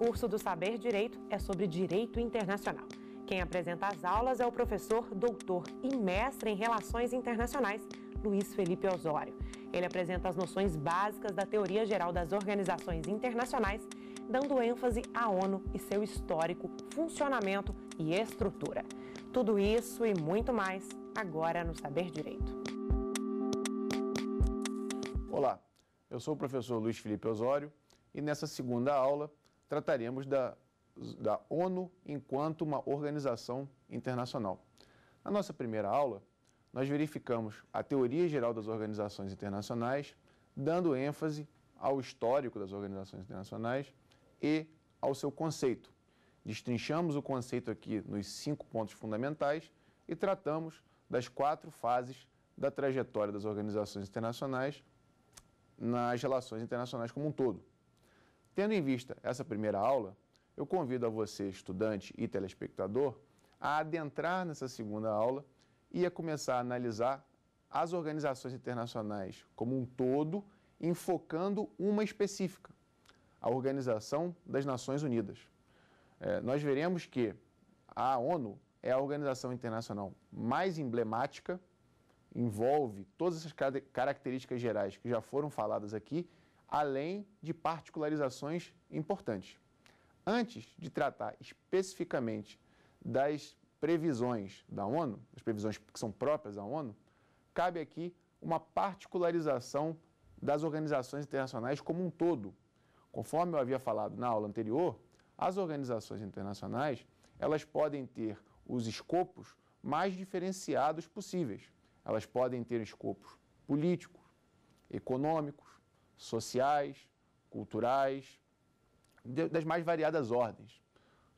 curso do Saber Direito é sobre direito internacional. Quem apresenta as aulas é o professor, doutor e mestre em Relações Internacionais, Luiz Felipe Osório. Ele apresenta as noções básicas da teoria geral das organizações internacionais, dando ênfase à ONU e seu histórico, funcionamento e estrutura. Tudo isso e muito mais agora no Saber Direito. Olá, eu sou o professor Luiz Felipe Osório e nessa segunda aula trataríamos da, da ONU enquanto uma organização internacional. Na nossa primeira aula, nós verificamos a teoria geral das organizações internacionais, dando ênfase ao histórico das organizações internacionais e ao seu conceito. Destrinchamos o conceito aqui nos cinco pontos fundamentais e tratamos das quatro fases da trajetória das organizações internacionais nas relações internacionais como um todo. Tendo em vista essa primeira aula, eu convido a você, estudante e telespectador, a adentrar nessa segunda aula e a começar a analisar as organizações internacionais como um todo, enfocando uma específica, a Organização das Nações Unidas. É, nós veremos que a ONU é a organização internacional mais emblemática, envolve todas essas características gerais que já foram faladas aqui além de particularizações importantes. Antes de tratar especificamente das previsões da ONU, as previsões que são próprias da ONU, cabe aqui uma particularização das organizações internacionais como um todo. Conforme eu havia falado na aula anterior, as organizações internacionais, elas podem ter os escopos mais diferenciados possíveis. Elas podem ter escopos políticos, econômicos, sociais, culturais, das mais variadas ordens.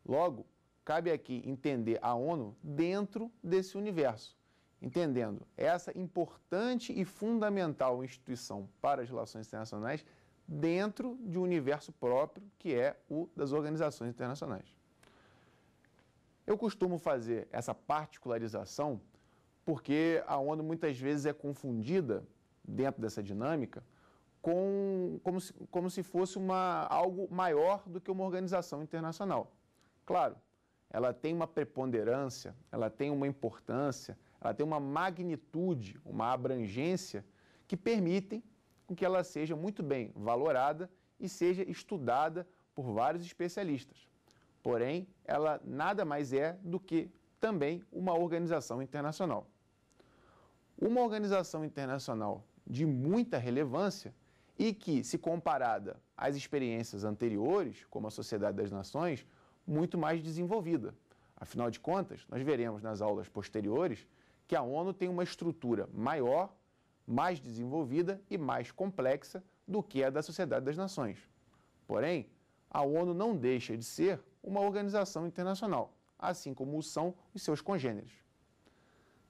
Logo, cabe aqui entender a ONU dentro desse universo, entendendo essa importante e fundamental instituição para as relações internacionais dentro de um universo próprio que é o das organizações internacionais. Eu costumo fazer essa particularização porque a ONU muitas vezes é confundida dentro dessa dinâmica com, como, se, como se fosse uma, algo maior do que uma organização internacional. Claro, ela tem uma preponderância, ela tem uma importância, ela tem uma magnitude, uma abrangência que permitem que ela seja muito bem valorada e seja estudada por vários especialistas. Porém, ela nada mais é do que também uma organização internacional. Uma organização internacional de muita relevância e que, se comparada às experiências anteriores, como a Sociedade das Nações, muito mais desenvolvida. Afinal de contas, nós veremos nas aulas posteriores que a ONU tem uma estrutura maior, mais desenvolvida e mais complexa do que a da Sociedade das Nações. Porém, a ONU não deixa de ser uma organização internacional, assim como o são os seus congêneres.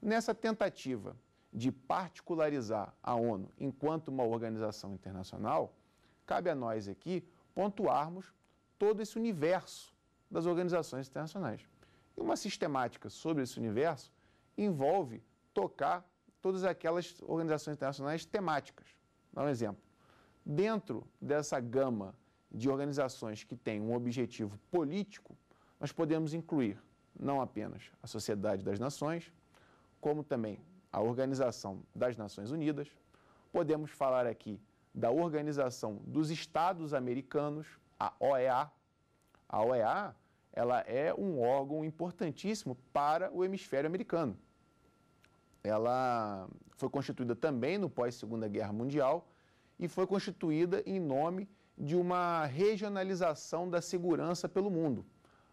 Nessa tentativa de particularizar a ONU enquanto uma organização internacional, cabe a nós aqui pontuarmos todo esse universo das organizações internacionais. E uma sistemática sobre esse universo envolve tocar todas aquelas organizações internacionais temáticas. Dá um exemplo. Dentro dessa gama de organizações que têm um objetivo político, nós podemos incluir não apenas a Sociedade das Nações, como também a Organização das Nações Unidas, podemos falar aqui da Organização dos Estados Americanos, a OEA. A OEA ela é um órgão importantíssimo para o hemisfério americano. Ela foi constituída também no pós-Segunda Guerra Mundial e foi constituída em nome de uma regionalização da segurança pelo mundo.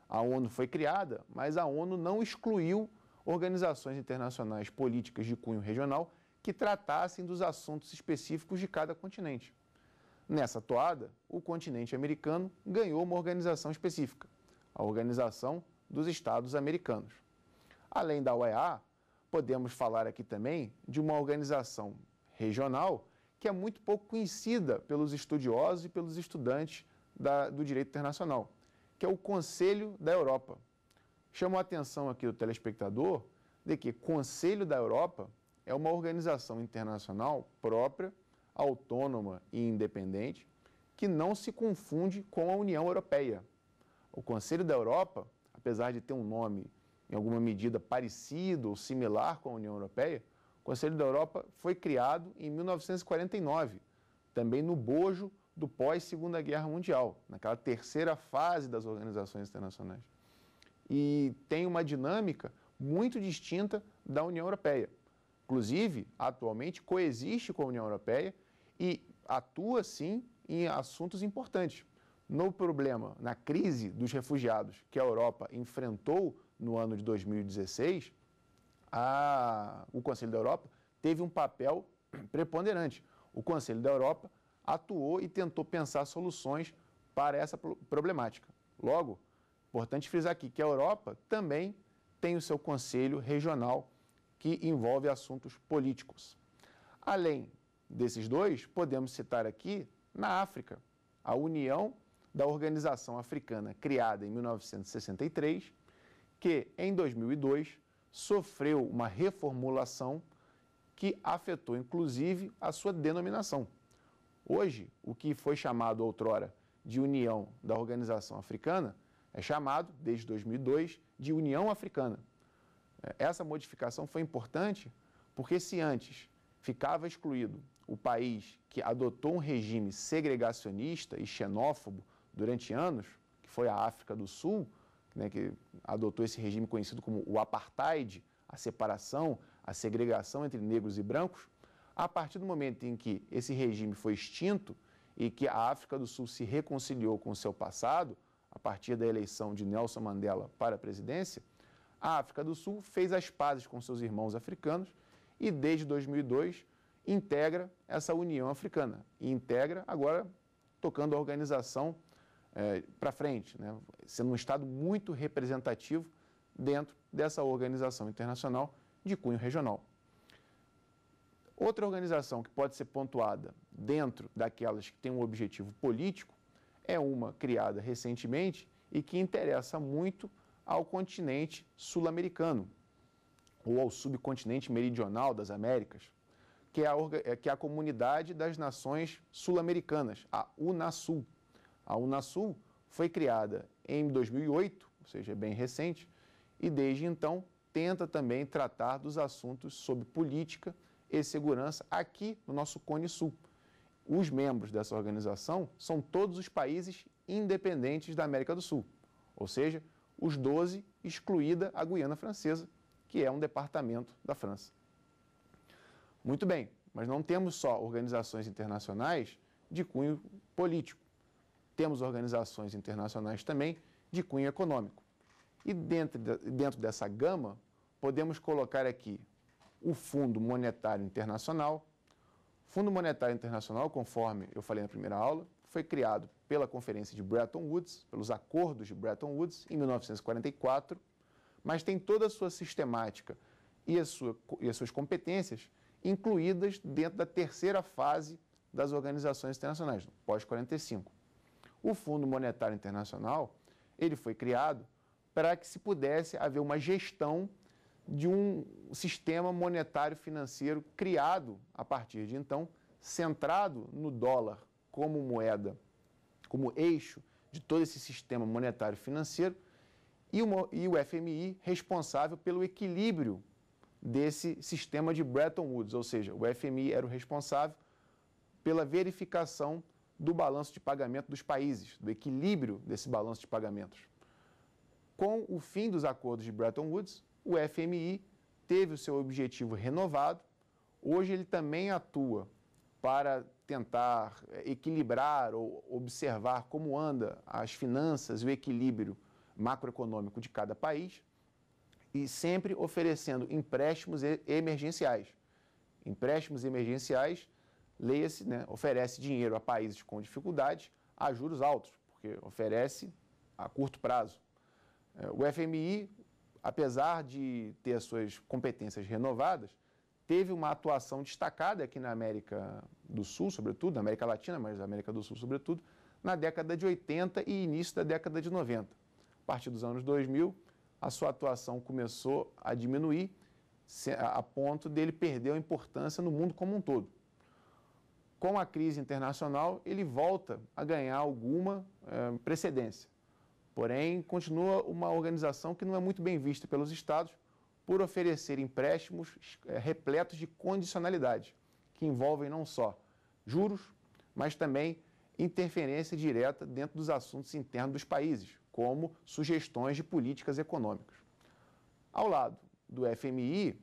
A ONU foi criada, mas a ONU não excluiu organizações internacionais políticas de cunho regional que tratassem dos assuntos específicos de cada continente. Nessa toada, o continente americano ganhou uma organização específica, a Organização dos Estados Americanos. Além da OEA, podemos falar aqui também de uma organização regional que é muito pouco conhecida pelos estudiosos e pelos estudantes da, do direito internacional, que é o Conselho da Europa. Chamou a atenção aqui do telespectador de que Conselho da Europa é uma organização internacional própria, autônoma e independente, que não se confunde com a União Europeia. O Conselho da Europa, apesar de ter um nome em alguma medida parecido ou similar com a União Europeia, o Conselho da Europa foi criado em 1949, também no bojo do pós-Segunda Guerra Mundial, naquela terceira fase das organizações internacionais e tem uma dinâmica muito distinta da União Europeia. Inclusive, atualmente coexiste com a União Europeia e atua sim em assuntos importantes. No problema, na crise dos refugiados que a Europa enfrentou no ano de 2016, a, o Conselho da Europa teve um papel preponderante. O Conselho da Europa atuou e tentou pensar soluções para essa problemática. Logo, Importante frisar aqui que a Europa também tem o seu conselho regional que envolve assuntos políticos. Além desses dois, podemos citar aqui na África, a União da Organização Africana, criada em 1963, que em 2002 sofreu uma reformulação que afetou inclusive a sua denominação. Hoje, o que foi chamado outrora de União da Organização Africana é chamado, desde 2002, de União Africana. É, essa modificação foi importante porque, se antes ficava excluído o país que adotou um regime segregacionista e xenófobo durante anos, que foi a África do Sul, né, que adotou esse regime conhecido como o apartheid, a separação, a segregação entre negros e brancos, a partir do momento em que esse regime foi extinto e que a África do Sul se reconciliou com o seu passado, a partir da eleição de Nelson Mandela para a presidência, a África do Sul fez as pazes com seus irmãos africanos e, desde 2002, integra essa União Africana e integra agora tocando a organização é, para frente, né? sendo um Estado muito representativo dentro dessa organização internacional de cunho regional. Outra organização que pode ser pontuada dentro daquelas que tem um objetivo político é uma criada recentemente e que interessa muito ao continente sul-americano ou ao subcontinente meridional das Américas, que é a, é, que é a Comunidade das Nações Sul-Americanas, a UNASUL. A UNASUL foi criada em 2008, ou seja, é bem recente, e desde então tenta também tratar dos assuntos sobre política e segurança aqui no nosso Cone Sul os membros dessa organização são todos os países independentes da América do Sul, ou seja, os 12, excluída a Guiana Francesa, que é um departamento da França. Muito bem, mas não temos só organizações internacionais de cunho político. Temos organizações internacionais também de cunho econômico. E dentro, de, dentro dessa gama, podemos colocar aqui o Fundo Monetário Internacional, Fundo Monetário Internacional, conforme eu falei na primeira aula, foi criado pela Conferência de Bretton Woods, pelos acordos de Bretton Woods, em 1944, mas tem toda a sua sistemática e, a sua, e as suas competências incluídas dentro da terceira fase das organizações internacionais, pós-45. O Fundo Monetário Internacional, ele foi criado para que se pudesse haver uma gestão de um sistema monetário financeiro criado a partir de então, centrado no dólar como moeda, como eixo de todo esse sistema monetário financeiro e, uma, e o FMI responsável pelo equilíbrio desse sistema de Bretton Woods, ou seja, o FMI era o responsável pela verificação do balanço de pagamento dos países, do equilíbrio desse balanço de pagamentos. Com o fim dos acordos de Bretton Woods, o FMI teve o seu objetivo renovado. Hoje ele também atua para tentar eh, equilibrar ou observar como anda as finanças, o equilíbrio macroeconômico de cada país e sempre oferecendo empréstimos emergenciais. Empréstimos emergenciais, leia-se, né, oferece dinheiro a países com dificuldade a juros altos, porque oferece a curto prazo. Eh, o FMI apesar de ter as suas competências renovadas, teve uma atuação destacada aqui na América do Sul, sobretudo, na América Latina, mas na América do Sul, sobretudo, na década de 80 e início da década de 90. A partir dos anos 2000, a sua atuação começou a diminuir, a ponto dele perder a importância no mundo como um todo. Com a crise internacional, ele volta a ganhar alguma eh, precedência. Porém, continua uma organização que não é muito bem vista pelos estados por oferecer empréstimos eh, repletos de condicionalidade, que envolvem não só juros, mas também interferência direta dentro dos assuntos internos dos países, como sugestões de políticas econômicas. Ao lado do FMI,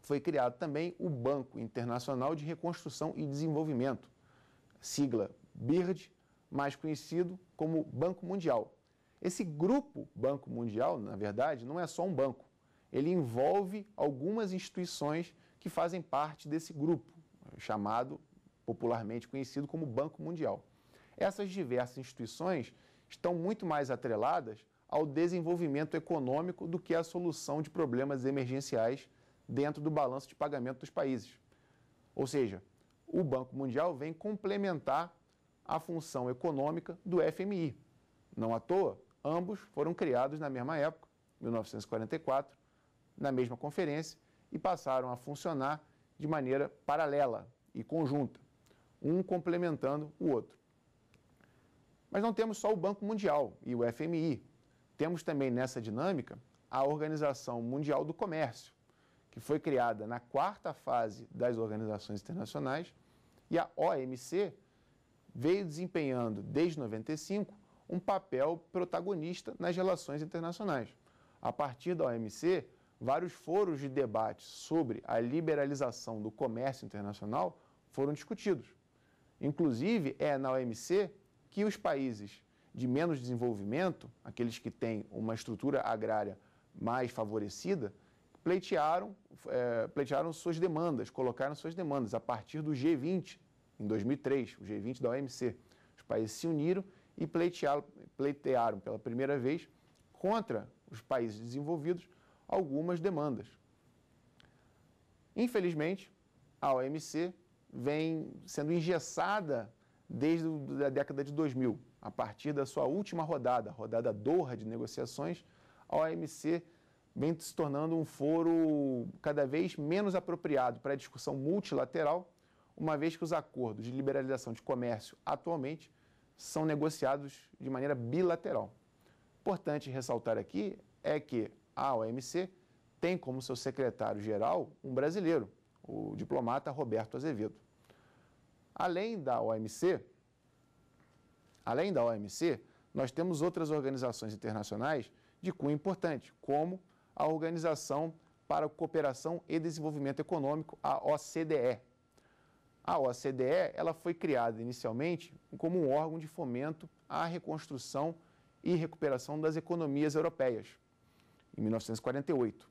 foi criado também o Banco Internacional de Reconstrução e Desenvolvimento, sigla BIRD, mais conhecido como Banco Mundial, esse grupo Banco Mundial, na verdade, não é só um banco. Ele envolve algumas instituições que fazem parte desse grupo, chamado popularmente conhecido como Banco Mundial. Essas diversas instituições estão muito mais atreladas ao desenvolvimento econômico do que à solução de problemas emergenciais dentro do balanço de pagamento dos países. Ou seja, o Banco Mundial vem complementar a função econômica do FMI. Não à toa, Ambos foram criados na mesma época, 1944, na mesma conferência, e passaram a funcionar de maneira paralela e conjunta, um complementando o outro. Mas não temos só o Banco Mundial e o FMI. Temos também nessa dinâmica a Organização Mundial do Comércio, que foi criada na quarta fase das organizações internacionais, e a OMC veio desempenhando desde 1995 um papel protagonista nas relações internacionais. A partir da OMC, vários foros de debate sobre a liberalização do comércio internacional foram discutidos. Inclusive, é na OMC que os países de menos desenvolvimento, aqueles que têm uma estrutura agrária mais favorecida, pleitearam, é, pleitearam suas demandas, colocaram suas demandas a partir do G20, em 2003, o G20 da OMC. Os países se uniram e pleitearam pela primeira vez contra os países desenvolvidos algumas demandas. Infelizmente, a OMC vem sendo engessada desde a década de 2000. A partir da sua última rodada, a rodada Doha de negociações, a OMC vem se tornando um foro cada vez menos apropriado para a discussão multilateral, uma vez que os acordos de liberalização de comércio atualmente são negociados de maneira bilateral. Importante ressaltar aqui é que a OMC tem como seu secretário-geral um brasileiro, o diplomata Roberto Azevedo. Além da OMC, além da OMC, nós temos outras organizações internacionais de cunho importante, como a Organização para a Cooperação e Desenvolvimento Econômico, a OCDE, a OCDE ela foi criada inicialmente como um órgão de fomento à reconstrução e recuperação das economias europeias, em 1948.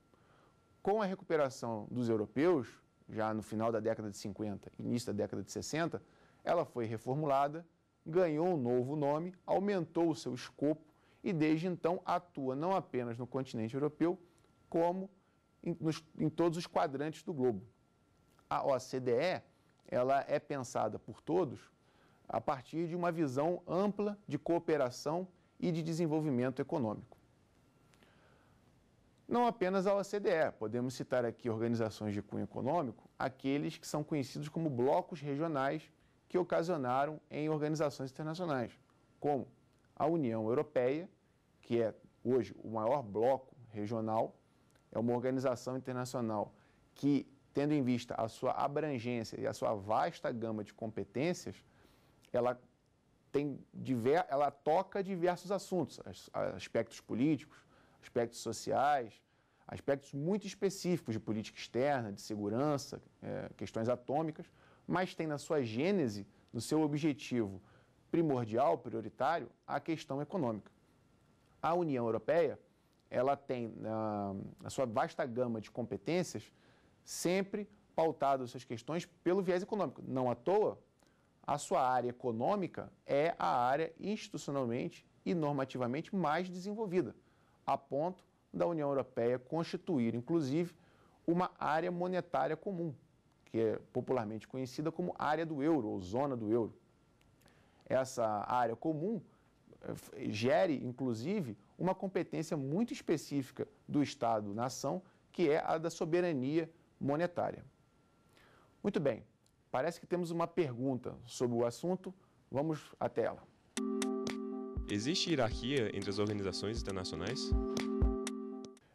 Com a recuperação dos europeus, já no final da década de 50, início da década de 60, ela foi reformulada, ganhou um novo nome, aumentou o seu escopo e desde então atua não apenas no continente europeu, como em, nos, em todos os quadrantes do globo. A OCDE ela é pensada por todos a partir de uma visão ampla de cooperação e de desenvolvimento econômico. Não apenas a OCDE, podemos citar aqui organizações de cunho econômico, aqueles que são conhecidos como blocos regionais que ocasionaram em organizações internacionais, como a União Europeia, que é hoje o maior bloco regional, é uma organização internacional que tendo em vista a sua abrangência e a sua vasta gama de competências, ela tem diver, ela toca diversos assuntos, aspectos políticos, aspectos sociais, aspectos muito específicos de política externa, de segurança, é, questões atômicas, mas tem na sua gênese, no seu objetivo primordial, prioritário, a questão econômica. A União Europeia, ela tem na, ah, na sua vasta gama de competências sempre pautado essas questões pelo viés econômico. Não à toa, a sua área econômica é a área institucionalmente e normativamente mais desenvolvida, a ponto da União Europeia constituir, inclusive, uma área monetária comum, que é popularmente conhecida como área do euro ou zona do euro. Essa área comum eh, gere, inclusive, uma competência muito específica do Estado-nação, que é a da soberania monetária. Muito bem, parece que temos uma pergunta sobre o assunto. Vamos até ela. Existe hierarquia entre as organizações internacionais?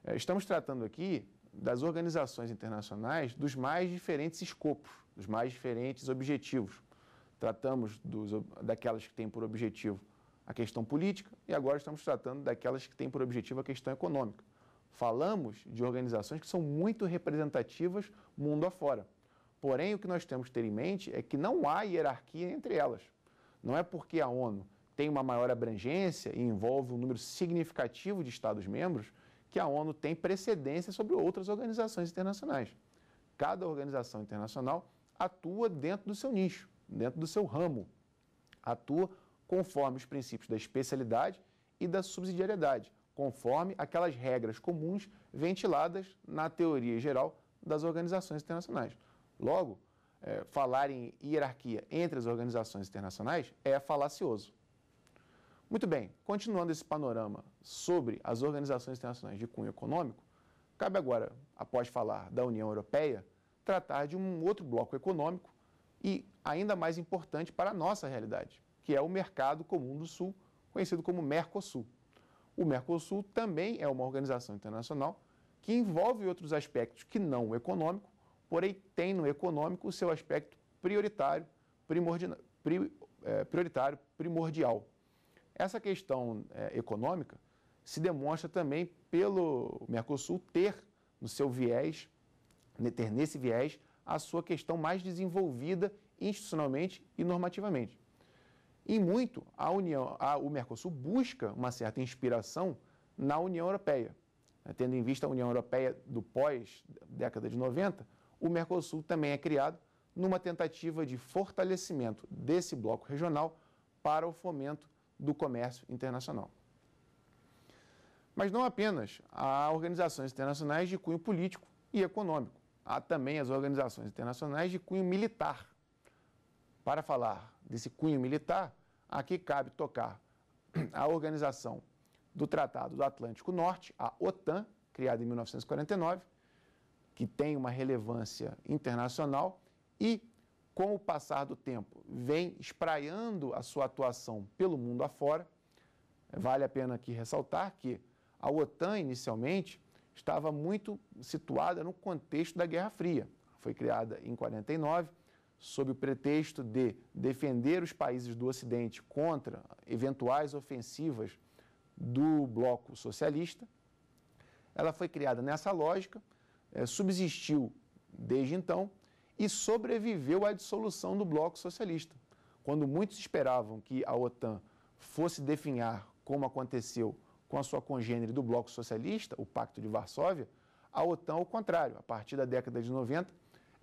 É, estamos tratando aqui das organizações internacionais dos mais diferentes escopos, dos mais diferentes objetivos. Tratamos dos, daquelas que têm por objetivo a questão política e agora estamos tratando daquelas que têm por objetivo a questão econômica. Falamos de organizações que são muito representativas mundo afora. Porém, o que nós temos que ter em mente é que não há hierarquia entre elas. Não é porque a ONU tem uma maior abrangência e envolve um número significativo de Estados-membros que a ONU tem precedência sobre outras organizações internacionais. Cada organização internacional atua dentro do seu nicho, dentro do seu ramo, atua conforme os princípios da especialidade e da subsidiariedade, conforme aquelas regras comuns ventiladas na teoria geral das organizações internacionais. Logo, é, falar em hierarquia entre as organizações internacionais é falacioso. Muito bem, continuando esse panorama sobre as organizações internacionais de cunho econômico, cabe agora, após falar da União Europeia, tratar de um outro bloco econômico e ainda mais importante para a nossa realidade, que é o Mercado Comum do Sul, conhecido como Mercosul. O Mercosul também é uma organização internacional que envolve outros aspectos que não o econômico, porém tem no econômico o seu aspecto prioritário, primordial, eh, prioritário, primordial. Essa questão eh, econômica se demonstra também pelo Mercosul ter no seu viés, né, ter nesse viés a sua questão mais desenvolvida institucionalmente e normativamente. E muito a União, a, o Mercosul busca uma certa inspiração na União Europeia. Tendo em vista a União Europeia do pós-década de 90, o Mercosul também é criado numa tentativa de fortalecimento desse bloco regional para o fomento do comércio internacional. Mas não apenas há organizações internacionais de cunho político e econômico, há também as organizações internacionais de cunho militar, para falar desse cunho militar, aqui cabe tocar a organização do Tratado do Atlântico Norte, a OTAN, criada em 1949, que tem uma relevância internacional e, com o passar do tempo, vem espraiando a sua atuação pelo mundo afora. Vale a pena aqui ressaltar que a OTAN, inicialmente, estava muito situada no contexto da Guerra Fria. Foi criada em 49 sob o pretexto de defender os países do Ocidente contra eventuais ofensivas do bloco socialista. Ela foi criada nessa lógica, é, subsistiu desde então e sobreviveu à dissolução do bloco socialista. Quando muitos esperavam que a OTAN fosse definhar, como aconteceu com a sua congênere do bloco socialista, o Pacto de Varsóvia, a OTAN, ao contrário, a partir da década de 90,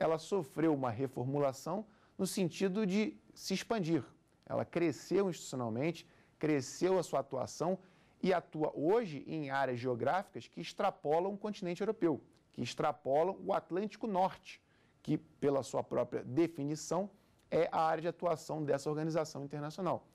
ela sofreu uma reformulação no sentido de se expandir. Ela cresceu institucionalmente, cresceu a sua atuação e atua hoje em áreas geográficas que extrapolam o continente europeu, que extrapolam o Atlântico Norte, que, pela sua própria definição, é a área de atuação dessa organização internacional.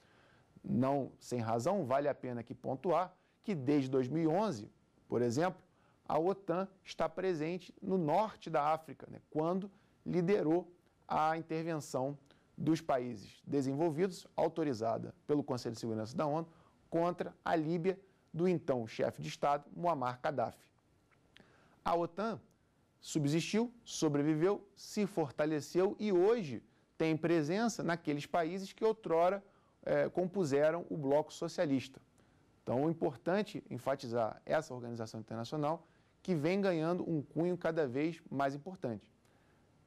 Não sem razão, vale a pena aqui pontuar que desde 2011, por exemplo, a OTAN está presente no norte da África, né, quando liderou a intervenção dos países desenvolvidos, autorizada pelo Conselho de Segurança da ONU, contra a Líbia do então chefe de Estado, Muammar Gaddafi. A OTAN subsistiu, sobreviveu, se fortaleceu e hoje tem presença naqueles países que outrora eh, compuseram o bloco socialista. Então, é importante enfatizar essa organização internacional que vem ganhando um cunho cada vez mais importante.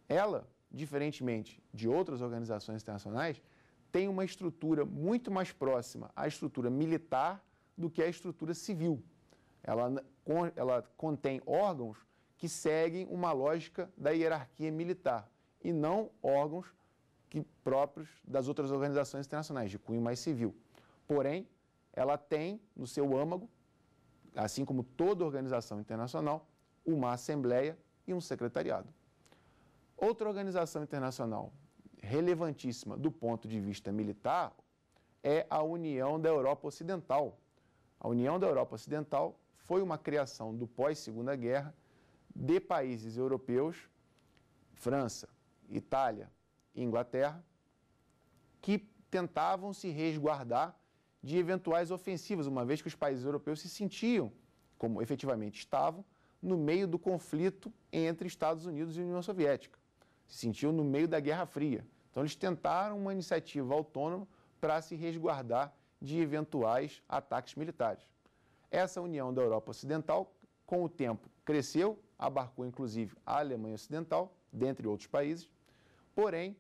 Ela, diferentemente de outras organizações internacionais, tem uma estrutura muito mais próxima à estrutura militar do que à estrutura civil. Ela, ela contém órgãos que seguem uma lógica da hierarquia militar e não órgãos que próprios das outras organizações internacionais, de cunho mais civil. Porém, ela tem no seu âmago assim como toda organização internacional, uma assembleia e um secretariado. Outra organização internacional relevantíssima do ponto de vista militar é a União da Europa Ocidental. A União da Europa Ocidental foi uma criação do pós-Segunda Guerra de países europeus, França, Itália, Inglaterra, que tentavam se resguardar de eventuais ofensivas, uma vez que os países europeus se sentiam, como efetivamente estavam, no meio do conflito entre Estados Unidos e União Soviética. Se sentiam no meio da Guerra Fria. Então, eles tentaram uma iniciativa autônoma para se resguardar de eventuais ataques militares. Essa união da Europa Ocidental, com o tempo, cresceu, abarcou inclusive a Alemanha Ocidental, dentre outros países, porém,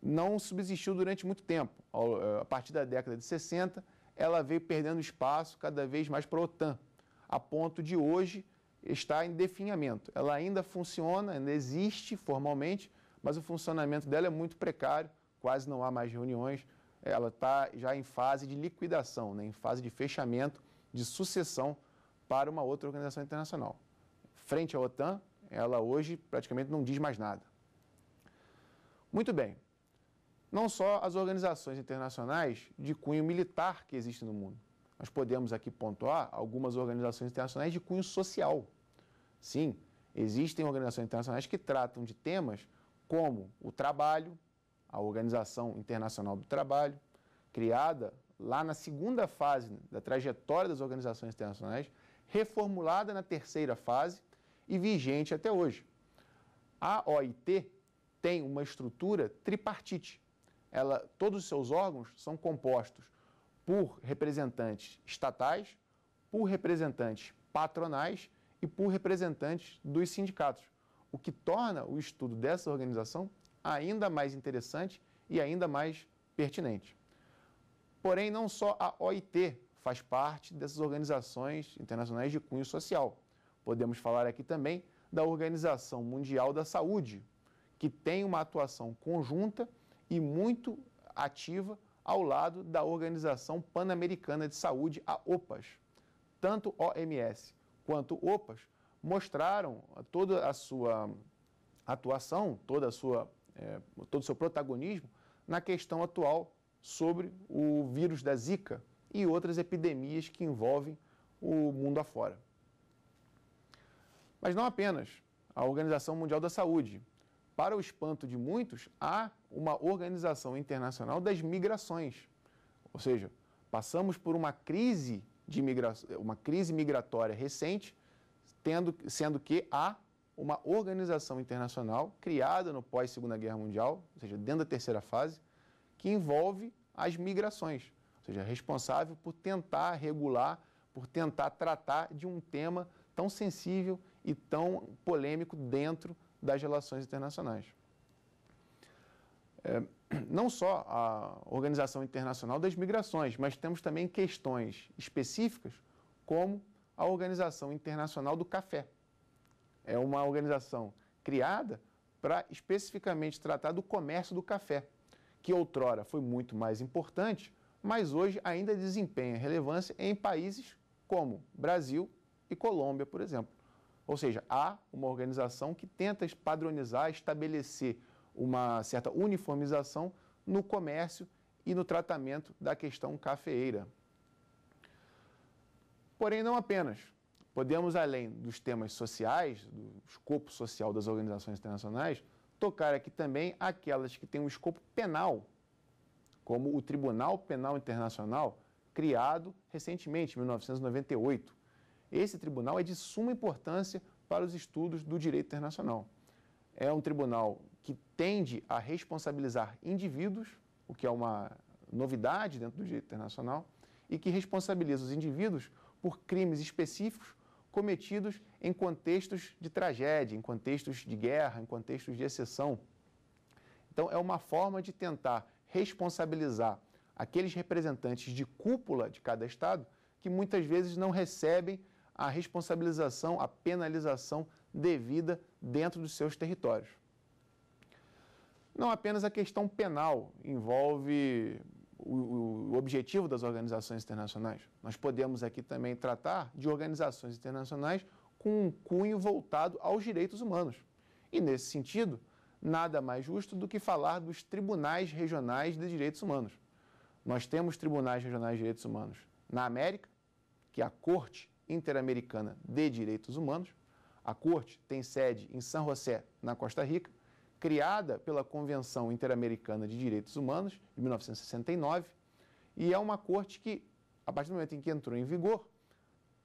não subsistiu durante muito tempo. Eh, a partir da década de 60, ela veio perdendo espaço cada vez mais para a OTAN, a ponto de hoje estar em definhamento. Ela ainda funciona, ainda existe formalmente, mas o funcionamento dela é muito precário, quase não há mais reuniões. Ela está já em fase de liquidação, né, em fase de fechamento, de sucessão para uma outra organização internacional. Frente à OTAN, ela hoje praticamente não diz mais nada. Muito bem, não só as organizações internacionais de cunho militar que existem no mundo. Nós podemos aqui pontuar algumas organizações internacionais de cunho social. Sim, existem organizações internacionais que tratam de temas como o trabalho, a Organização Internacional do Trabalho, criada lá na segunda fase da trajetória das organizações internacionais, reformulada na terceira fase e vigente até hoje. A OIT tem uma estrutura tripartite, ela, todos os seus órgãos são compostos por representantes estatais, por representantes patronais e por representantes dos sindicatos, o que torna o estudo dessa organização ainda mais interessante e ainda mais pertinente. Porém, não só a OIT faz parte dessas organizações internacionais de cunho social. Podemos falar aqui também da Organização Mundial da Saúde, que tem uma atuação conjunta e muito ativa ao lado da Organização Pan-Americana de Saúde, a OPAS. Tanto OMS quanto OPAS mostraram toda a sua atuação, toda a sua, é, todo o seu protagonismo na questão atual sobre o vírus da Zika e outras epidemias que envolvem o mundo afora. Mas não apenas. A Organização Mundial da Saúde para o espanto de muitos, há uma organização internacional das migrações. Ou seja, passamos por uma crise de uma crise migratória recente, tendo, sendo que há uma organização internacional criada no pós Segunda Guerra Mundial, ou seja, dentro da terceira fase, que envolve as migrações, ou seja, é responsável por tentar regular, por tentar tratar de um tema tão sensível e tão polêmico dentro das relações internacionais. É, não só a Organização Internacional das Migrações, mas temos também questões específicas, como a Organização Internacional do Café. É uma organização criada para especificamente tratar do comércio do café, que outrora foi muito mais importante, mas hoje ainda desempenha relevância em países como Brasil e Colômbia, por exemplo. Ou seja, há uma organização que tenta padronizar, estabelecer uma certa uniformização no comércio e no tratamento da questão cafeeira. Porém, não apenas. Podemos, além dos temas sociais, do escopo social das organizações internacionais, tocar aqui também aquelas que têm um escopo penal, como o Tribunal Penal Internacional, criado recentemente, em 1998. Esse tribunal é de suma importância para os estudos do direito internacional. É um tribunal que tende a responsabilizar indivíduos, o que é uma novidade dentro do direito internacional, e que responsabiliza os indivíduos por crimes específicos cometidos em contextos de tragédia, em contextos de guerra, em contextos de exceção. Então, é uma forma de tentar responsabilizar aqueles representantes de cúpula de cada Estado que muitas vezes não recebem a responsabilização, a penalização devida dentro dos seus territórios. Não apenas a questão penal envolve o, objetivo das organizações internacionais. Nós podemos aqui também tratar de organizações internacionais com um cunho voltado aos direitos humanos. E, nesse sentido, nada mais justo do que falar dos tribunais regionais de direitos humanos. Nós temos tribunais regionais de direitos humanos na América, que é a Corte Interamericana de Direitos Humanos. A Corte tem sede em San José, na Costa Rica, criada pela Convenção Interamericana de Direitos Humanos, de 1969, e é uma Corte que, a partir do momento em que entrou em vigor,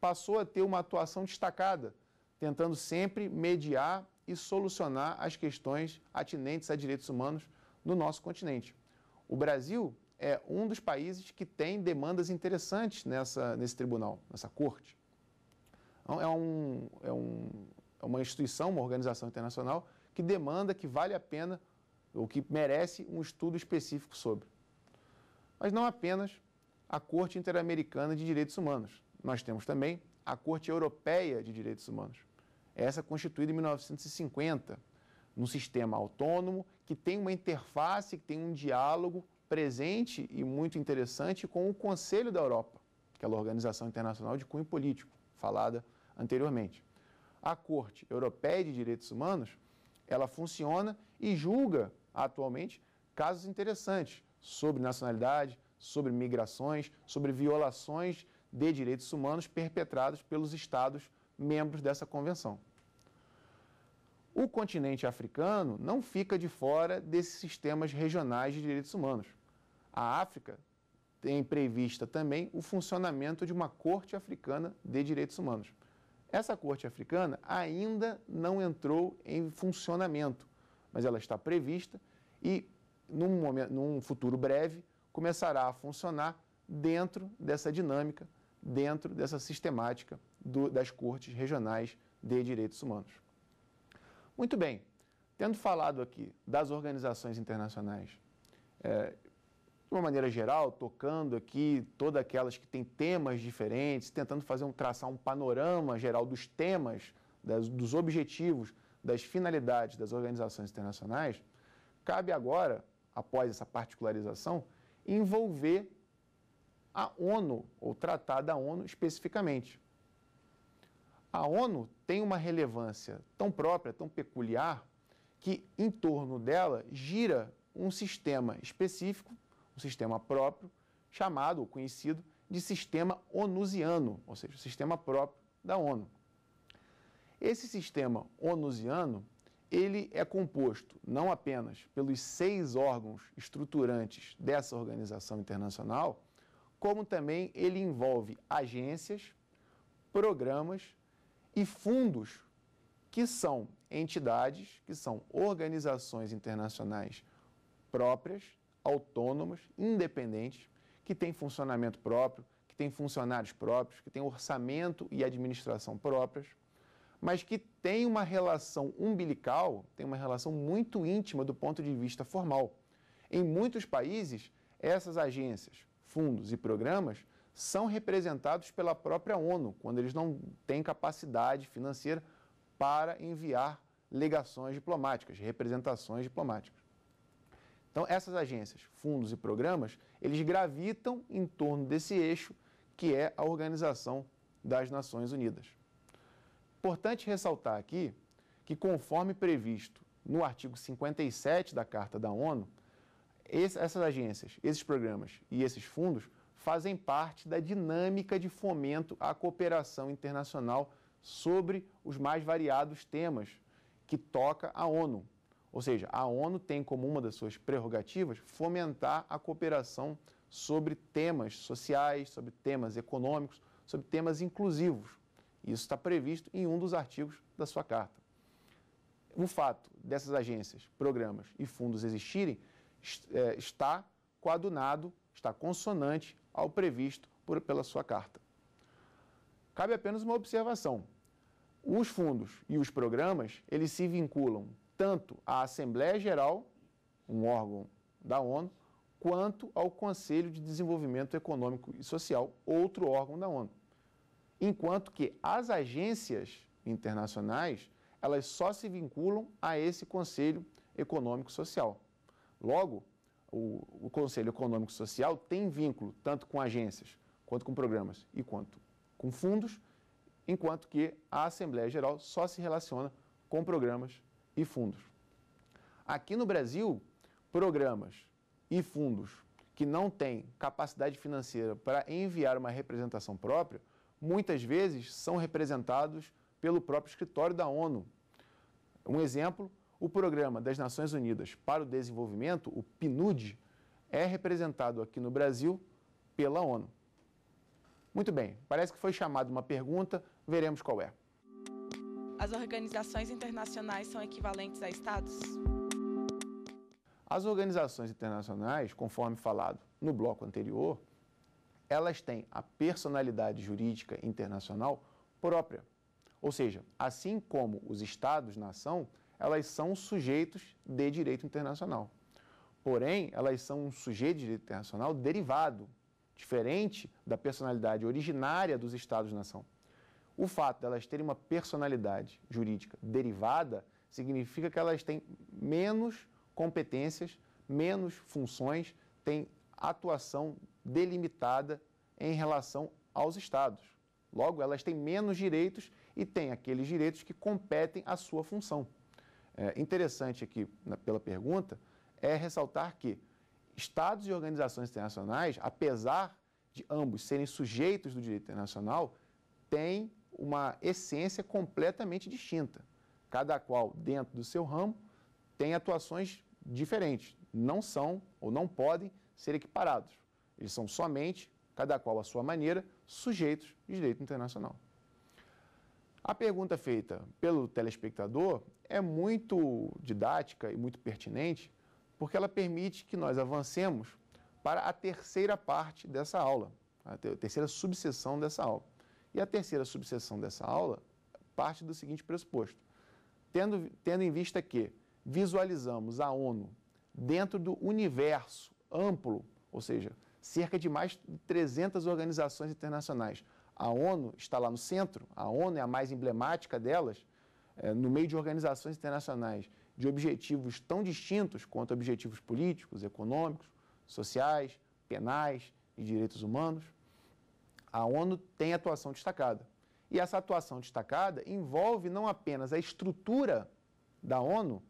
passou a ter uma atuação destacada, tentando sempre mediar e solucionar as questões atinentes a direitos humanos no nosso continente. O Brasil é um dos países que tem demandas interessantes nessa, nesse tribunal, nessa corte. Então, é, um, é, um, é uma instituição, uma organização internacional que demanda, que vale a pena, ou que merece um estudo específico sobre. Mas não apenas a Corte Interamericana de Direitos Humanos. Nós temos também a Corte Europeia de Direitos Humanos. Essa é constituída em 1950, num sistema autônomo que tem uma interface, que tem um diálogo presente e muito interessante com o Conselho da Europa, aquela é organização internacional de cunho político, falada anteriormente. A Corte Europeia de Direitos Humanos, ela funciona e julga atualmente casos interessantes sobre nacionalidade, sobre migrações, sobre violações de direitos humanos perpetrados pelos estados membros dessa convenção. O continente africano não fica de fora desses sistemas regionais de direitos humanos. A África tem prevista também o funcionamento de uma Corte Africana de Direitos Humanos. Essa corte africana ainda não entrou em funcionamento, mas ela está prevista e, num, momento, num futuro breve, começará a funcionar dentro dessa dinâmica, dentro dessa sistemática do, das cortes regionais de direitos humanos. Muito bem, tendo falado aqui das organizações internacionais, é, de uma maneira geral, tocando aqui todas aquelas que têm temas diferentes, tentando fazer um traçar um panorama geral dos temas, das, dos objetivos, das finalidades das organizações internacionais, cabe agora, após essa particularização, envolver a ONU, ou tratar da ONU especificamente. A ONU tem uma relevância tão própria, tão peculiar, que em torno dela gira um sistema específico um sistema próprio, chamado ou conhecido de sistema onusiano, ou seja, o sistema próprio da ONU. Esse sistema onusiano ele é composto não apenas pelos seis órgãos estruturantes dessa organização internacional, como também ele envolve agências, programas e fundos que são entidades, que são organizações internacionais próprias autônomos, independentes, que têm funcionamento próprio, que têm funcionários próprios, que têm orçamento e administração próprias, mas que têm uma relação umbilical, tem uma relação muito íntima do ponto de vista formal. Em muitos países, essas agências, fundos e programas são representados pela própria ONU, quando eles não têm capacidade financeira para enviar legações diplomáticas, representações diplomáticas. Então, essas agências, fundos e programas, eles gravitam em torno desse eixo que é a Organização das Nações Unidas. Importante ressaltar aqui que, conforme previsto no artigo 57 da Carta da ONU, essas agências, esses programas e esses fundos fazem parte da dinâmica de fomento à cooperação internacional sobre os mais variados temas que toca a ONU, ou seja, a ONU tem como uma das suas prerrogativas fomentar a cooperação sobre temas sociais, sobre temas econômicos, sobre temas inclusivos. Isso está previsto em um dos artigos da sua carta. O fato dessas agências, programas e fundos existirem é, está coadunado, está consonante ao previsto por, pela sua carta. Cabe apenas uma observação. Os fundos e os programas, eles se vinculam tanto à Assembleia Geral, um órgão da ONU, quanto ao Conselho de Desenvolvimento Econômico e Social, outro órgão da ONU. Enquanto que as agências internacionais, elas só se vinculam a esse Conselho Econômico e Social. Logo, o, o Conselho Econômico e Social tem vínculo tanto com agências, quanto com programas e quanto com fundos, enquanto que a Assembleia Geral só se relaciona com programas e fundos. Aqui no Brasil, programas e fundos que não têm capacidade financeira para enviar uma representação própria, muitas vezes são representados pelo próprio escritório da ONU. Um exemplo, o Programa das Nações Unidas para o Desenvolvimento, o PNUD, é representado aqui no Brasil pela ONU. Muito bem, parece que foi chamada uma pergunta, veremos qual é as organizações internacionais são equivalentes a estados? As organizações internacionais, conforme falado no bloco anterior, elas têm a personalidade jurídica internacional própria. Ou seja, assim como os estados-nação, elas são sujeitos de direito internacional. Porém, elas são um sujeito de direito internacional derivado, diferente da personalidade originária dos estados-nação. O fato delas de terem uma personalidade jurídica derivada significa que elas têm menos competências, menos funções, têm atuação delimitada em relação aos estados. Logo, elas têm menos direitos e têm aqueles direitos que competem à sua função. É interessante aqui, na, pela pergunta, é ressaltar que estados e organizações internacionais, apesar de ambos serem sujeitos do direito internacional, têm uma essência completamente distinta. Cada qual, dentro do seu ramo, tem atuações diferentes. Não são ou não podem ser equiparados. Eles são somente, cada qual à sua maneira, sujeitos de direito internacional. A pergunta feita pelo telespectador é muito didática e muito pertinente, porque ela permite que nós avancemos para a terceira parte dessa aula, a terceira subseção dessa aula. E a terceira subseção dessa aula parte do seguinte pressuposto: tendo, tendo em vista que visualizamos a ONU dentro do universo amplo, ou seja, cerca de mais de 300 organizações internacionais. A ONU está lá no centro, a ONU é a mais emblemática delas, é, no meio de organizações internacionais de objetivos tão distintos quanto objetivos políticos, econômicos, sociais, penais e direitos humanos. A ONU tem atuação destacada. E essa atuação destacada envolve não apenas a estrutura da ONU,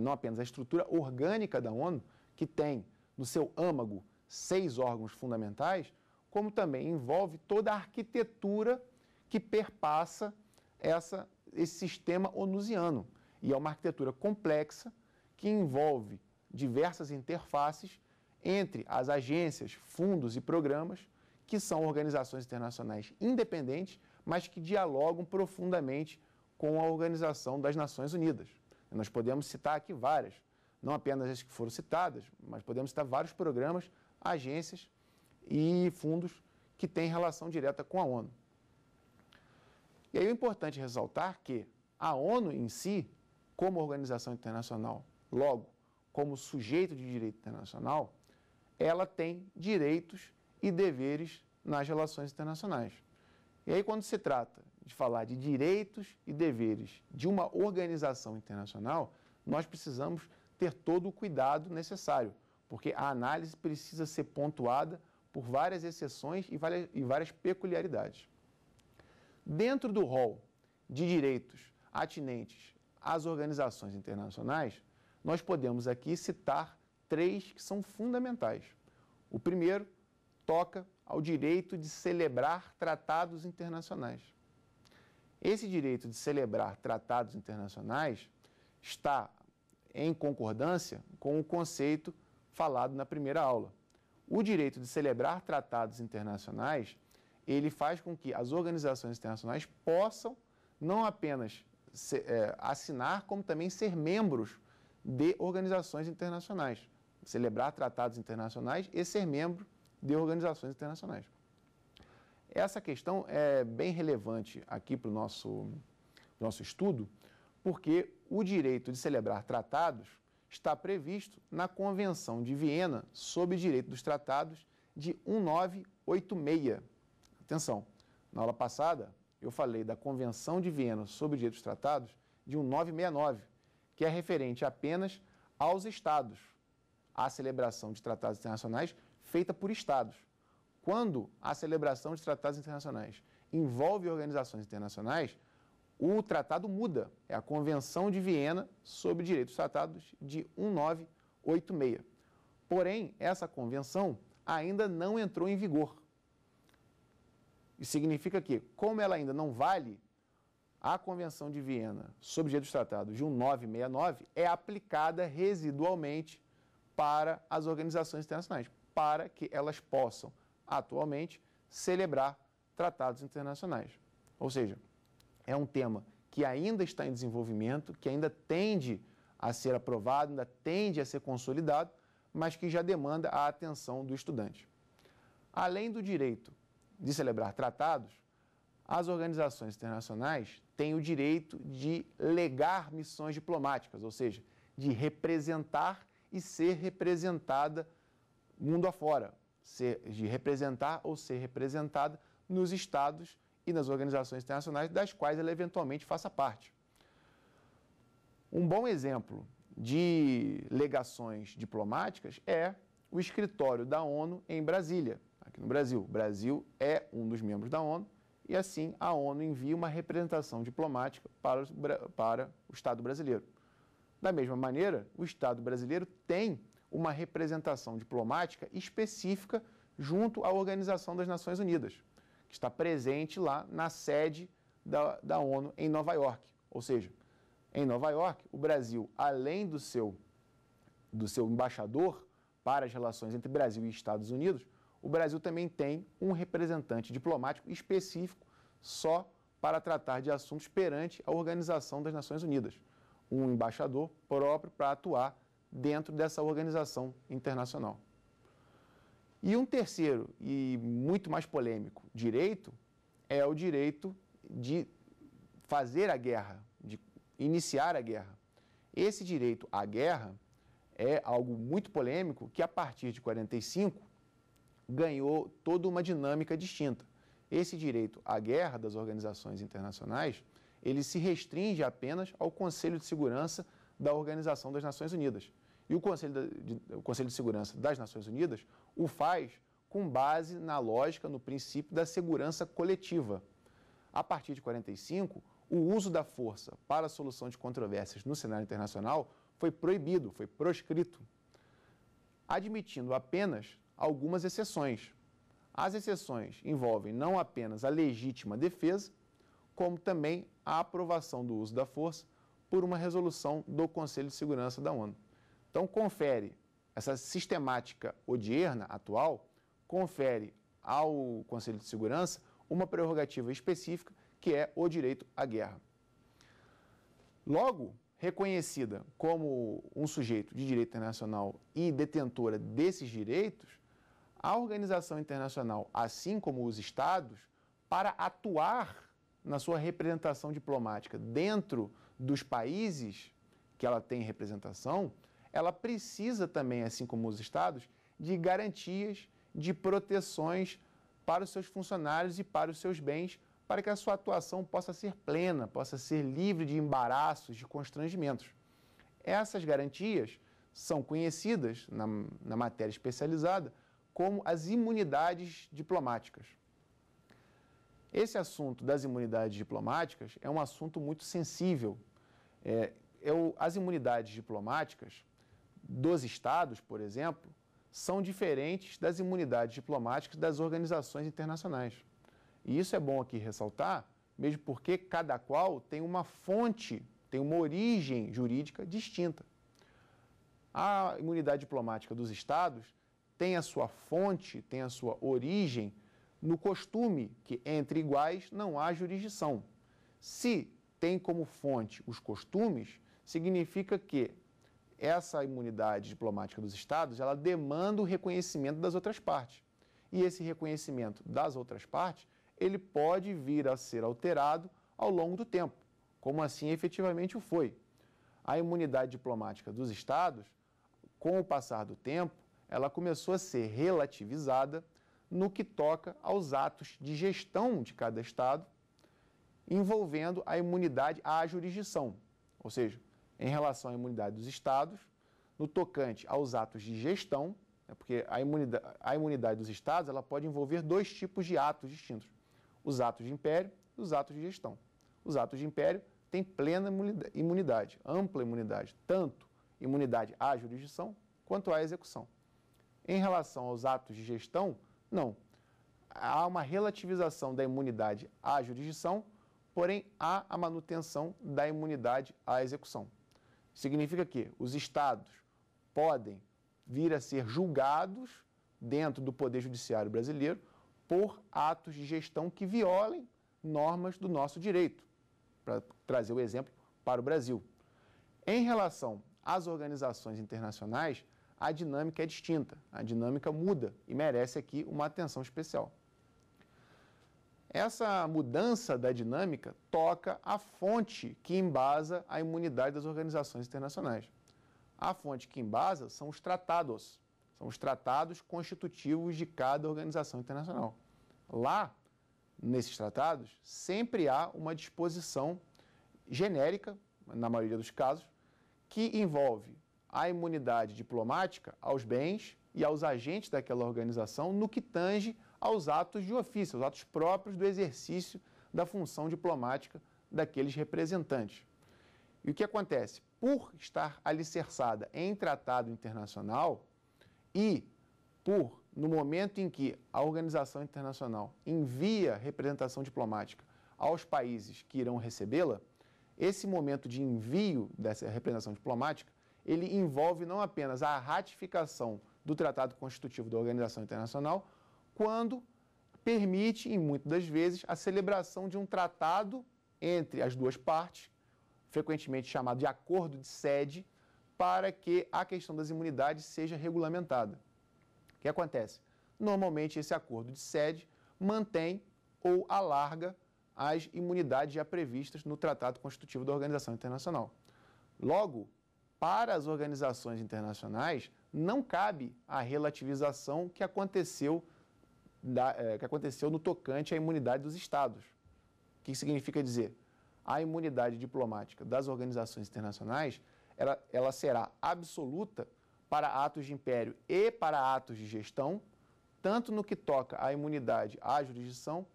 não apenas a estrutura orgânica da ONU, que tem no seu âmago seis órgãos fundamentais, como também envolve toda a arquitetura que perpassa essa, esse sistema onusiano. E é uma arquitetura complexa que envolve diversas interfaces entre as agências, fundos e programas que são organizações internacionais independentes, mas que dialogam profundamente com a Organização das Nações Unidas. Nós podemos citar aqui várias, não apenas as que foram citadas, mas podemos citar vários programas, agências e fundos que têm relação direta com a ONU. E aí é importante ressaltar que a ONU em si, como organização internacional, logo como sujeito de direito internacional, ela tem direitos e deveres nas relações internacionais. E aí, quando se trata de falar de direitos e deveres de uma organização internacional, nós precisamos ter todo o cuidado necessário, porque a análise precisa ser pontuada por várias exceções e várias peculiaridades. Dentro do rol de direitos atinentes às organizações internacionais, nós podemos aqui citar três que são fundamentais. O primeiro toca ao direito de celebrar tratados internacionais. Esse direito de celebrar tratados internacionais está em concordância com o conceito falado na primeira aula. O direito de celebrar tratados internacionais, ele faz com que as organizações internacionais possam não apenas é, assinar, como também ser membros de organizações internacionais, celebrar tratados internacionais e ser membro de organizações internacionais. Essa questão é bem relevante aqui para o nosso, nosso estudo, porque o direito de celebrar tratados está previsto na Convenção de Viena sobre Direito dos Tratados de 1986. Atenção, na aula passada eu falei da Convenção de Viena sobre Direito dos Tratados de 1969, que é referente apenas aos Estados. A celebração de tratados internacionais feita por Estados. Quando a celebração de tratados internacionais envolve organizações internacionais, o tratado muda. É a Convenção de Viena sobre Direitos Tratados de 1986. Porém, essa convenção ainda não entrou em vigor. Isso significa que, como ela ainda não vale, a Convenção de Viena sobre Direitos Tratados de 1969 é aplicada residualmente para as organizações internacionais para que elas possam, atualmente, celebrar tratados internacionais. Ou seja, é um tema que ainda está em desenvolvimento, que ainda tende a ser aprovado, ainda tende a ser consolidado, mas que já demanda a atenção do estudante. Além do direito de celebrar tratados, as organizações internacionais têm o direito de legar missões diplomáticas, ou seja, de representar e ser representada mundo afora, ser, de representar ou ser representada nos estados e nas organizações internacionais das quais ela eventualmente faça parte. Um bom exemplo de legações diplomáticas é o escritório da ONU em Brasília, aqui no Brasil. O Brasil é um dos membros da ONU e, assim, a ONU envia uma representação diplomática para, para o Estado brasileiro. Da mesma maneira, o Estado brasileiro tem uma representação diplomática específica junto à Organização das Nações Unidas, que está presente lá na sede da, da ONU em Nova York. Ou seja, em Nova York, o Brasil, além do seu, do seu embaixador para as relações entre Brasil e Estados Unidos, o Brasil também tem um representante diplomático específico só para tratar de assuntos perante a Organização das Nações Unidas, um embaixador próprio para atuar dentro dessa organização internacional. E um terceiro, e muito mais polêmico, direito, é o direito de fazer a guerra, de iniciar a guerra. Esse direito à guerra é algo muito polêmico que, a partir de 45, ganhou toda uma dinâmica distinta. Esse direito à guerra das organizações internacionais, ele se restringe apenas ao Conselho de Segurança da Organização das Nações Unidas e o Conselho de, o Conselho de Segurança das Nações Unidas o faz com base na lógica, no princípio da segurança coletiva. A partir de 45, o uso da força para a solução de controvérsias no cenário internacional foi proibido, foi proscrito, admitindo apenas algumas exceções. As exceções envolvem não apenas a legítima defesa, como também a aprovação do uso da força por uma resolução do Conselho de Segurança da ONU. Então, confere essa sistemática odierna atual, confere ao Conselho de Segurança uma prerrogativa específica que é o direito à guerra. Logo, reconhecida como um sujeito de direito internacional e detentora desses direitos, a organização internacional, assim como os estados, para atuar na sua representação diplomática dentro dos países que ela tem representação, ela precisa também, assim como os estados, de garantias, de proteções para os seus funcionários e para os seus bens, para que a sua atuação possa ser plena, possa ser livre de embaraços, de constrangimentos. Essas garantias são conhecidas, na, na matéria especializada, como as imunidades diplomáticas. Esse assunto das imunidades diplomáticas é um assunto muito sensível. É, eu, as imunidades diplomáticas, dos estados, por exemplo, são diferentes das imunidades diplomáticas das organizações internacionais. E isso é bom aqui ressaltar, mesmo porque cada qual tem uma fonte, tem uma origem jurídica distinta. A imunidade diplomática dos estados tem a sua fonte, tem a sua origem no costume que entre iguais não há jurisdição. Se tem como fonte os costumes, significa que essa imunidade diplomática dos Estados, ela demanda o reconhecimento das outras partes. E esse reconhecimento das outras partes, ele pode vir a ser alterado ao longo do tempo, como assim efetivamente o foi. A imunidade diplomática dos Estados, com o passar do tempo, ela começou a ser relativizada no que toca aos atos de gestão de cada Estado, envolvendo a imunidade à jurisdição. Ou seja, em relação à imunidade dos estados, no tocante aos atos de gestão, né, porque a imunidade, a imunidade dos estados ela pode envolver dois tipos de atos distintos: os atos de império e os atos de gestão. Os atos de império têm plena imunidade, ampla imunidade, tanto imunidade à jurisdição quanto à execução. Em relação aos atos de gestão, não. Há uma relativização da imunidade à jurisdição, porém há a manutenção da imunidade à execução. Significa que os estados podem vir a ser julgados dentro do Poder Judiciário brasileiro por atos de gestão que violem normas do nosso direito, para trazer o exemplo para o Brasil. Em relação às organizações internacionais, a dinâmica é distinta, a dinâmica muda e merece aqui uma atenção especial. Essa mudança da dinâmica toca a fonte que embasa a imunidade das organizações internacionais. A fonte que embasa são os tratados, são os tratados constitutivos de cada organização internacional. Lá, nesses tratados, sempre há uma disposição genérica, na maioria dos casos, que envolve a imunidade diplomática aos bens e aos agentes daquela organização no que tange aos atos de ofício, aos atos próprios do exercício da função diplomática daqueles representantes. E o que acontece? Por estar alicerçada em tratado internacional e por, no momento em que a organização internacional envia representação diplomática aos países que irão recebê-la, esse momento de envio dessa representação diplomática, ele envolve não apenas a ratificação do Tratado Constitutivo da Organização Internacional, quando permite, e muitas das vezes, a celebração de um tratado entre as duas partes, frequentemente chamado de acordo de sede, para que a questão das imunidades seja regulamentada. O que acontece? Normalmente, esse acordo de sede mantém ou alarga as imunidades já previstas no Tratado Constitutivo da Organização Internacional. Logo, para as organizações internacionais, não cabe a relativização que aconteceu da, é, que aconteceu no tocante à imunidade dos Estados. O que significa dizer? A imunidade diplomática das organizações internacionais ela, ela será absoluta para atos de império e para atos de gestão, tanto no que toca à imunidade à jurisdição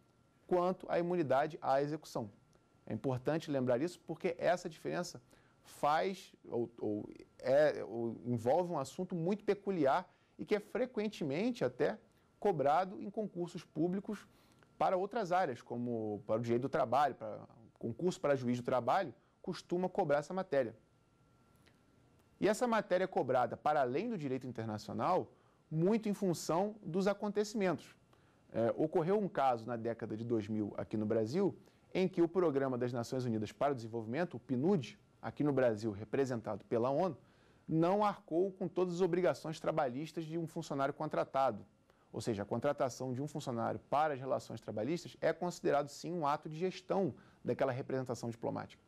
quanto à imunidade à execução. É importante lembrar isso porque essa diferença faz ou, ou, é, ou envolve um assunto muito peculiar e que é frequentemente até cobrado em concursos públicos para outras áreas, como para o direito do trabalho, para concurso para juiz do trabalho, costuma cobrar essa matéria. E essa matéria é cobrada para além do direito internacional, muito em função dos acontecimentos. É, ocorreu um caso na década de 2000 aqui no Brasil, em que o Programa das Nações Unidas para o Desenvolvimento, o PNUD, aqui no Brasil representado pela ONU, não arcou com todas as obrigações trabalhistas de um funcionário contratado, ou seja, a contratação de um funcionário para as relações trabalhistas é considerado sim um ato de gestão daquela representação diplomática.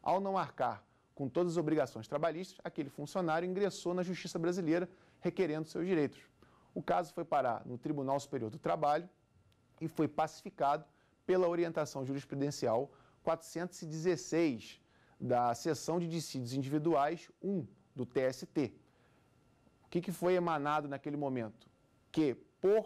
Ao não arcar com todas as obrigações trabalhistas, aquele funcionário ingressou na justiça brasileira requerendo seus direitos. O caso foi parar no Tribunal Superior do Trabalho e foi pacificado pela orientação jurisprudencial 416 da seção de dissídios individuais 1 do TST. O que, foi emanado naquele momento? Que por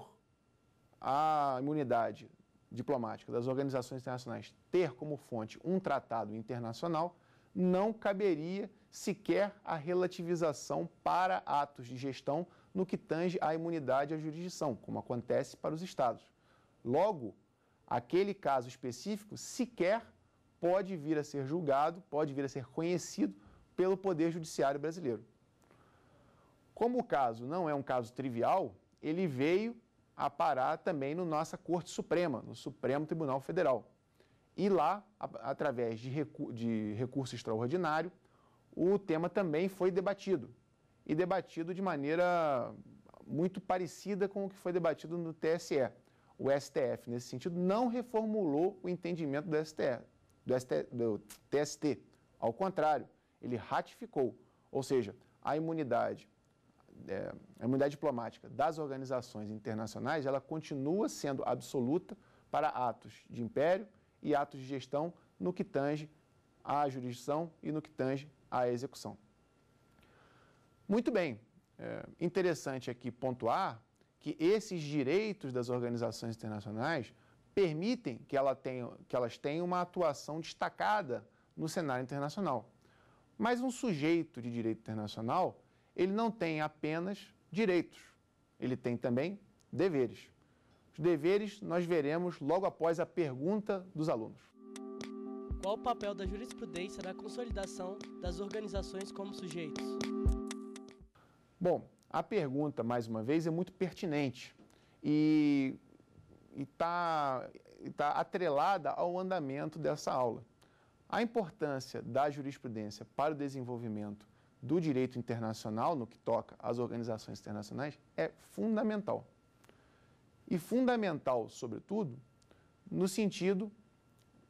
a imunidade diplomática das organizações internacionais ter como fonte um tratado internacional, não caberia sequer a relativização para atos de gestão no que tange à imunidade à jurisdição, como acontece para os estados. Logo, aquele caso específico sequer pode vir a ser julgado, pode vir a ser conhecido pelo Poder Judiciário brasileiro. Como o caso não é um caso trivial, ele veio a parar também no nossa Corte Suprema, no Supremo Tribunal Federal. E lá, através de, recu de recurso extraordinário, o tema também foi debatido. E debatido de maneira muito parecida com o que foi debatido no TSE. O STF, nesse sentido, não reformulou o entendimento do, STE, do, ST, do TST. Ao contrário, ele ratificou. Ou seja, a imunidade é, a imunidade diplomática das organizações internacionais, ela continua sendo absoluta para atos de império e atos de gestão no que tange à jurisdição e no que tange à execução. Muito bem, é interessante aqui pontuar que esses direitos das organizações internacionais permitem que, ela tenha, que elas tenham uma atuação destacada no cenário internacional. Mas um sujeito de direito internacional ele não tem apenas direitos, ele tem também deveres. Os deveres nós veremos logo após a pergunta dos alunos. Qual o papel da jurisprudência na consolidação das organizações como sujeitos? Bom, a pergunta, mais uma vez, é muito pertinente e está tá atrelada ao andamento dessa aula. A importância da jurisprudência para o desenvolvimento do direito internacional, no que toca às organizações internacionais, é fundamental. E fundamental, sobretudo, no sentido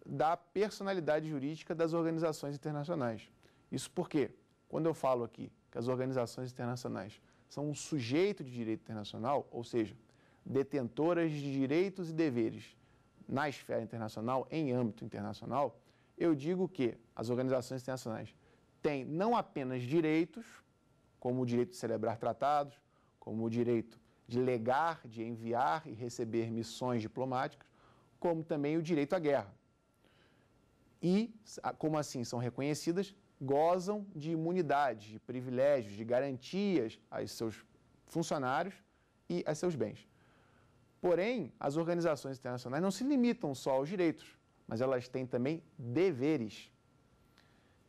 da personalidade jurídica das organizações internacionais. Isso porque, quando eu falo aqui que as organizações internacionais são um sujeito de direito internacional, ou seja, detentoras de direitos e deveres na esfera internacional, em âmbito internacional, eu digo que as organizações internacionais tem não apenas direitos, como o direito de celebrar tratados, como o direito de legar, de enviar e receber missões diplomáticas, como também o direito à guerra. E, como assim são reconhecidas, gozam de imunidade, de privilégios, de garantias aos seus funcionários e aos seus bens. Porém, as organizações internacionais não se limitam só aos direitos, mas elas têm também deveres.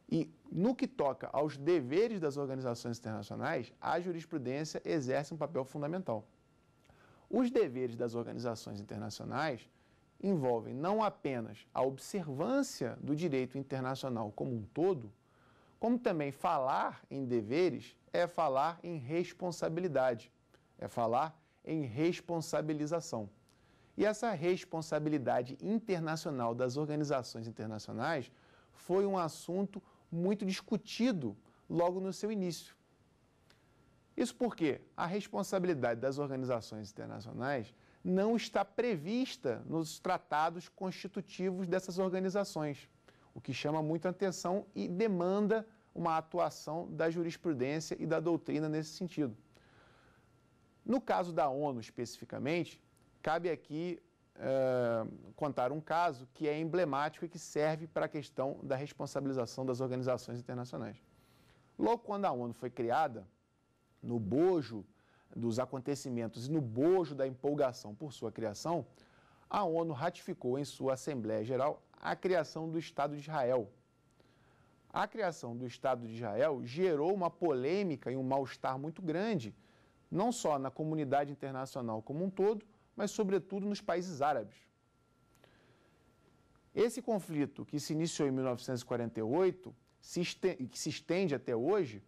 E no que toca aos deveres das organizações internacionais, a jurisprudência exerce um papel fundamental. Os deveres das organizações internacionais envolvem não apenas a observância do direito internacional como um todo, como também falar em deveres é falar em responsabilidade, é falar em responsabilização. E essa responsabilidade internacional das organizações internacionais foi um assunto muito discutido logo no seu início. Isso porque a responsabilidade das organizações internacionais não está prevista nos tratados constitutivos dessas organizações, o que chama muita atenção e demanda uma atuação da jurisprudência e da doutrina nesse sentido. No caso da ONU especificamente, cabe aqui eh, contar um caso que é emblemático e que serve para a questão da responsabilização das organizações internacionais. Logo quando a ONU foi criada, no bojo dos acontecimentos e no bojo da empolgação por sua criação, a ONU ratificou em sua Assembleia Geral a criação do Estado de Israel. A criação do Estado de Israel gerou uma polêmica e um mal-estar muito grande, não só na comunidade internacional como um todo, mas sobretudo nos países árabes. Esse conflito, que se iniciou em 1948, se estende, que se estende até hoje,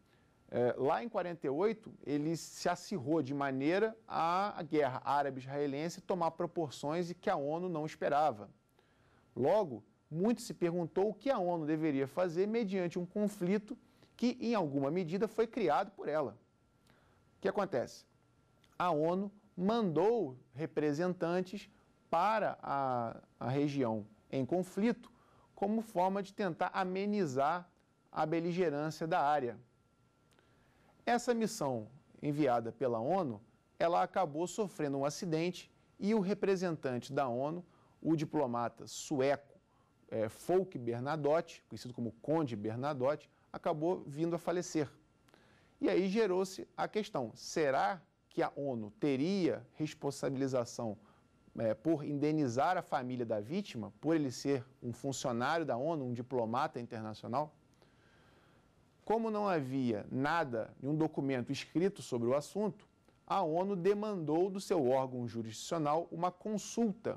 é, lá em 48 ele se acirrou de maneira a, a guerra árabe-israelense tomar proporções que a ONU não esperava. Logo, muito se perguntou o que a ONU deveria fazer mediante um conflito que, em alguma medida, foi criado por ela. O que acontece? A ONU mandou representantes para a, a região em conflito como forma de tentar amenizar a beligerância da área. Essa missão enviada pela ONU, ela acabou sofrendo um acidente e o representante da ONU, o diplomata sueco é, Folk Bernadotte, conhecido como Conde Bernadotte, acabou vindo a falecer. E aí gerou-se a questão: será que a ONU teria responsabilização é, por indenizar a família da vítima, por ele ser um funcionário da ONU, um diplomata internacional? Como não havia nada, nenhum documento escrito sobre o assunto, a ONU demandou do seu órgão jurisdicional uma consulta.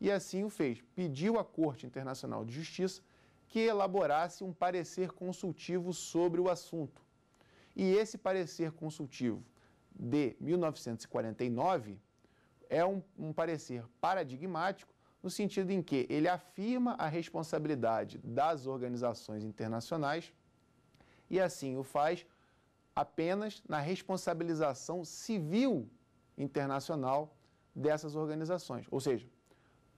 E assim o fez. Pediu à Corte Internacional de Justiça que elaborasse um parecer consultivo sobre o assunto. E esse parecer consultivo de 1949 é um, um parecer paradigmático no sentido em que ele afirma a responsabilidade das organizações internacionais e assim o faz apenas na responsabilização civil internacional dessas organizações. Ou seja,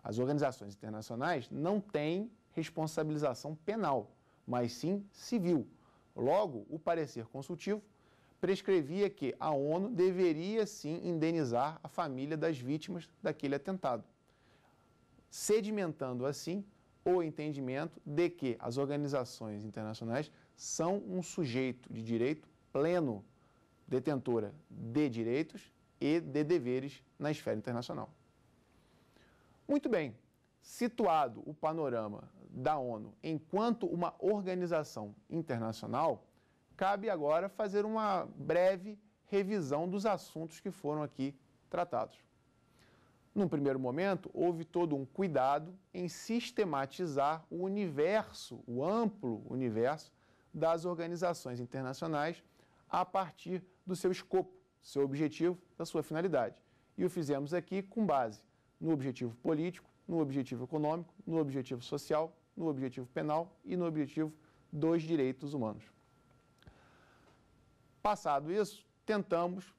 as organizações internacionais não têm responsabilização penal, mas sim civil. Logo, o parecer consultivo prescrevia que a ONU deveria sim indenizar a família das vítimas daquele atentado, sedimentando assim o entendimento de que as organizações internacionais são um sujeito de direito pleno, detentora de direitos e de deveres na esfera internacional. Muito bem, situado o panorama da ONU enquanto uma organização internacional, cabe agora fazer uma breve revisão dos assuntos que foram aqui tratados. Num primeiro momento, houve todo um cuidado em sistematizar o universo, o amplo universo das organizações internacionais a partir do seu escopo, seu objetivo, da sua finalidade. E o fizemos aqui com base no objetivo político, no objetivo econômico, no objetivo social, no objetivo penal e no objetivo dos direitos humanos. Passado isso, tentamos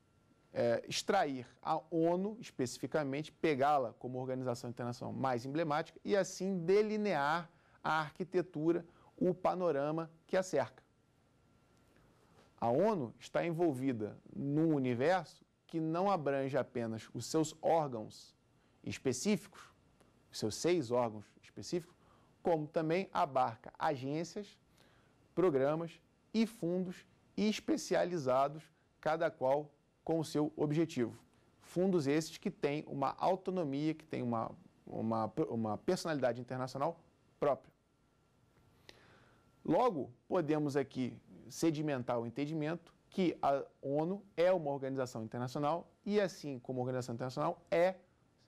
é, extrair a ONU, especificamente, pegá-la como organização internacional mais emblemática e assim delinear a arquitetura, o panorama que a cerca. A ONU está envolvida num universo que não abrange apenas os seus órgãos específicos, os seus seis órgãos específicos, como também abarca agências, programas e fundos especializados, cada qual com o seu objetivo. Fundos esses que têm uma autonomia, que têm uma, uma, uma personalidade internacional própria. Logo, podemos aqui sedimentar o entendimento que a ONU é uma organização internacional e, assim como organização internacional, é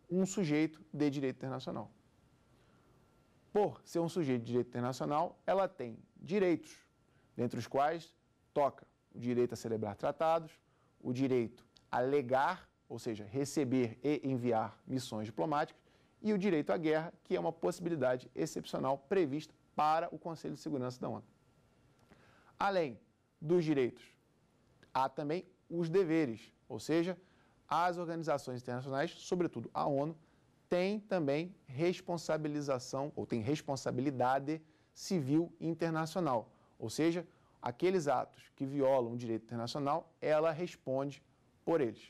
um sujeito de direito internacional. Por ser um sujeito de direito internacional, ela tem direitos, dentre os quais toca o direito a celebrar tratados, o direito a legar, ou seja, receber e enviar missões diplomáticas, e o direito à guerra, que é uma possibilidade excepcional prevista para o Conselho de Segurança da ONU. Além dos direitos, há também os deveres, ou seja, as organizações internacionais, sobretudo a ONU, têm também responsabilização ou tem responsabilidade civil internacional, ou seja, aqueles atos que violam o direito internacional, ela responde por eles.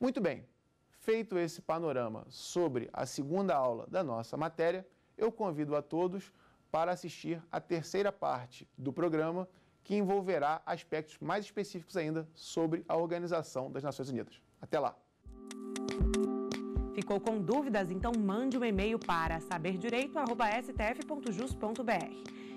Muito bem, feito esse panorama sobre a segunda aula da nossa matéria, eu convido a todos para assistir a terceira parte do programa, que envolverá aspectos mais específicos ainda sobre a Organização das Nações Unidas. Até lá! Ficou com dúvidas? Então mande um e-mail para saberdireito.stf.jus.br.